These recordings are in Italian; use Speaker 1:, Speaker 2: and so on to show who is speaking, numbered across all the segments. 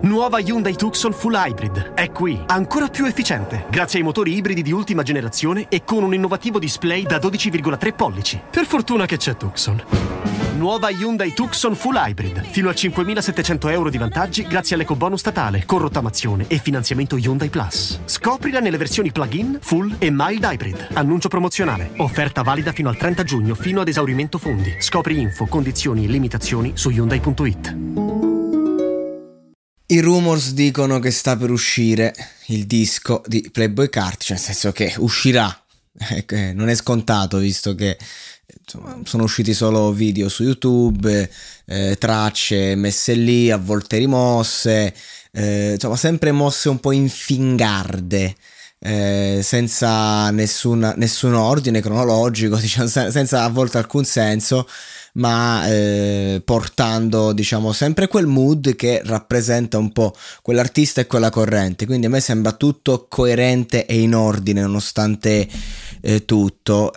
Speaker 1: Nuova Hyundai Tucson Full Hybrid è qui, ancora più efficiente, grazie ai motori ibridi di ultima generazione e con un innovativo display da 12,3 pollici. Per fortuna che c'è Tucson. Nuova Hyundai Tucson Full Hybrid, fino a 5.700 euro di vantaggi grazie all'eco bonus statale, con rottamazione e finanziamento Hyundai Plus. Scoprila nelle versioni plug-in, full e mild hybrid. Annuncio promozionale. Offerta valida fino al 30 giugno, fino ad esaurimento
Speaker 2: fondi. Scopri info, condizioni e limitazioni su Hyundai.it. I rumors dicono che sta per uscire il disco di Playboy Cart, cioè nel senso che uscirà, ecco, eh, non è scontato visto che insomma, sono usciti solo video su YouTube, eh, tracce messe lì, a volte rimosse, eh, insomma sempre mosse un po' infingarde. Eh, senza nessuna, nessun ordine cronologico, diciamo, senza a volte alcun senso, ma eh, portando diciamo sempre quel mood che rappresenta un po' quell'artista e quella corrente. Quindi a me sembra tutto coerente e in ordine nonostante eh, tutto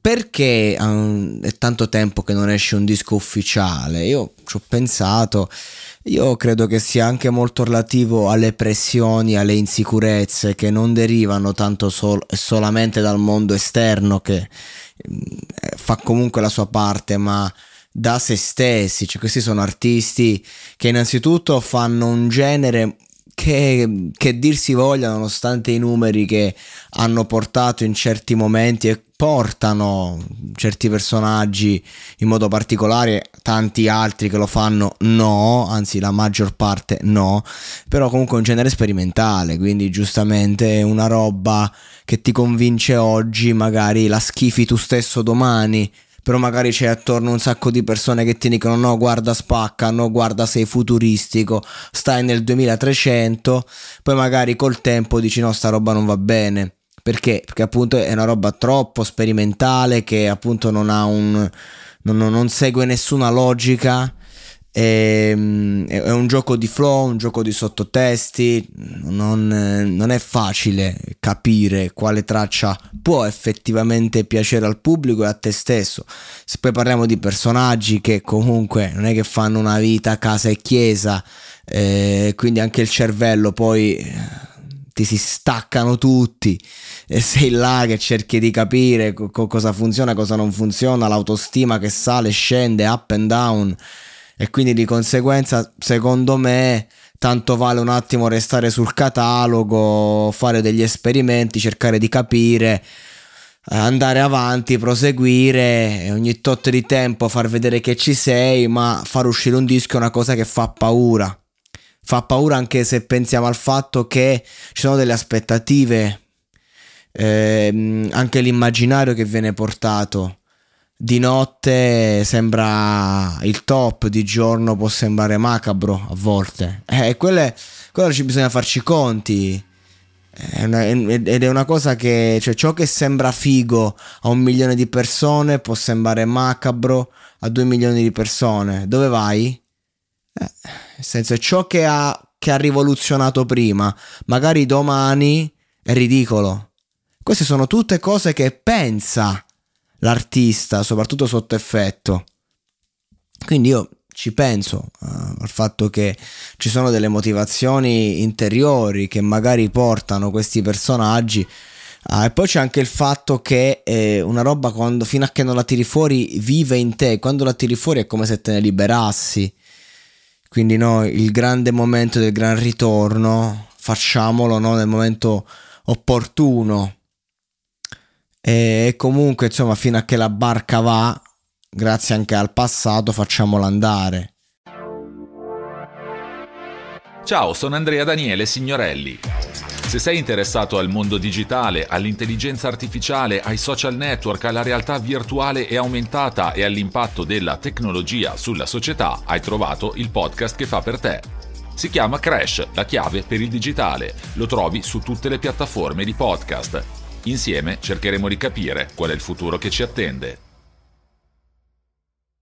Speaker 2: perché um, è tanto tempo che non esce un disco ufficiale? Io ci ho pensato io credo che sia anche molto relativo alle pressioni, alle insicurezze che non derivano tanto sol solamente dal mondo esterno che mh, mm, eh, fa comunque la sua parte, ma da se stessi. Cioè, questi sono artisti che innanzitutto fanno un genere che, che dir si voglia, nonostante i numeri che hanno portato in certi momenti e portano certi personaggi in modo particolare, tanti altri che lo fanno no, anzi la maggior parte no, però comunque è un genere sperimentale, quindi giustamente una roba che ti convince oggi, magari la schifi tu stesso domani, però magari c'è attorno un sacco di persone che ti dicono no guarda spacca, no guarda sei futuristico, stai nel 2300, poi magari col tempo dici no sta roba non va bene perché? Perché appunto è una roba troppo sperimentale che appunto non ha un... non, non segue nessuna logica. Ehm, è, un gioco di flow, un gioco di sottotesti, non, non, è facile capire quale traccia può effettivamente piacere al pubblico e a te stesso. Se poi parliamo di personaggi che comunque non è che fanno una vita casa e chiesa, eh, quindi anche il cervello poi ti si staccano tutti e sei là che cerchi di capire co cosa funziona, cosa non funziona, l'autostima che sale, scende, up and down e quindi di conseguenza secondo me tanto vale un attimo restare sul catalogo, fare degli esperimenti, cercare di capire andare avanti, proseguire, ogni tot di tempo far vedere che ci sei, ma far uscire un disco è una cosa che fa paura fa paura anche se pensiamo al fatto che ci sono delle aspettative, eh, anche l'immaginario che viene portato. Di notte sembra il top, di giorno può sembrare macabro a volte. Eh, e eh, quelle, quello ci bisogna farci conti. È una, ed è una cosa che, cioè, ciò che sembra figo a un milione di persone può sembrare macabro a due milioni di persone. Dove vai? Eh, nel senso, è ciò che ha, che ha rivoluzionato prima. Magari domani è ridicolo. Queste sono tutte cose che pensa l'artista, soprattutto sotto effetto. Quindi io ci penso uh, al fatto che ci sono delle motivazioni interiori che magari portano questi personaggi. Uh, e poi c'è anche il fatto che eh, una roba quando, fino a che non la tiri fuori vive in te, quando la tiri fuori è come se te ne liberassi. Quindi no, il grande momento del gran ritorno, facciamolo no, nel momento opportuno. E comunque, insomma, fino a che la barca va, grazie anche al passato, facciamola andare.
Speaker 1: Ciao, sono Andrea Daniele Signorelli. Se sei interessato al mondo digitale, all'intelligenza artificiale, ai social network, alla realtà virtuale e aumentata e all'impatto della tecnologia sulla società, hai trovato il podcast che fa per te. Si chiama Crash, la chiave per il digitale. Lo trovi su tutte le piattaforme di podcast.
Speaker 2: Insieme cercheremo di capire qual è il futuro che ci attende.